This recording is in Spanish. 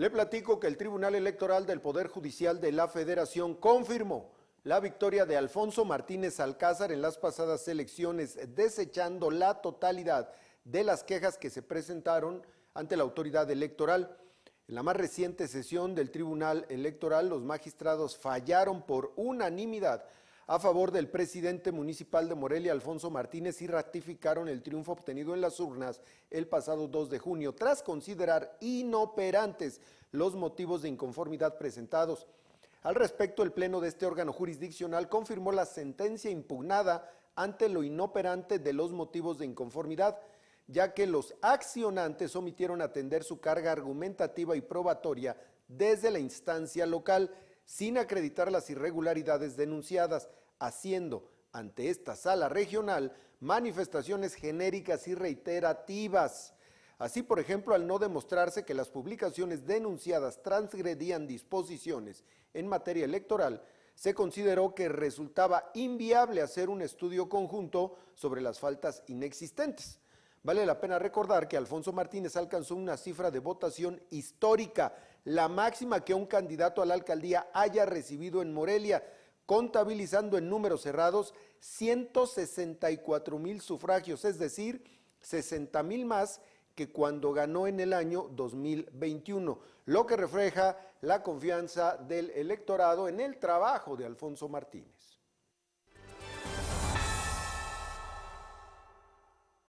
Le platico que el Tribunal Electoral del Poder Judicial de la Federación confirmó la victoria de Alfonso Martínez Alcázar en las pasadas elecciones, desechando la totalidad de las quejas que se presentaron ante la autoridad electoral. En la más reciente sesión del Tribunal Electoral, los magistrados fallaron por unanimidad a favor del presidente municipal de Morelia, Alfonso Martínez, y ratificaron el triunfo obtenido en las urnas el pasado 2 de junio, tras considerar inoperantes los motivos de inconformidad presentados. Al respecto, el Pleno de este órgano jurisdiccional confirmó la sentencia impugnada ante lo inoperante de los motivos de inconformidad, ya que los accionantes omitieron atender su carga argumentativa y probatoria desde la instancia local sin acreditar las irregularidades denunciadas, haciendo ante esta sala regional manifestaciones genéricas y reiterativas. Así, por ejemplo, al no demostrarse que las publicaciones denunciadas transgredían disposiciones en materia electoral, se consideró que resultaba inviable hacer un estudio conjunto sobre las faltas inexistentes. Vale la pena recordar que Alfonso Martínez alcanzó una cifra de votación histórica, la máxima que un candidato a la alcaldía haya recibido en Morelia, contabilizando en números cerrados 164 mil sufragios, es decir, 60 mil más que cuando ganó en el año 2021, lo que refleja la confianza del electorado en el trabajo de Alfonso Martínez.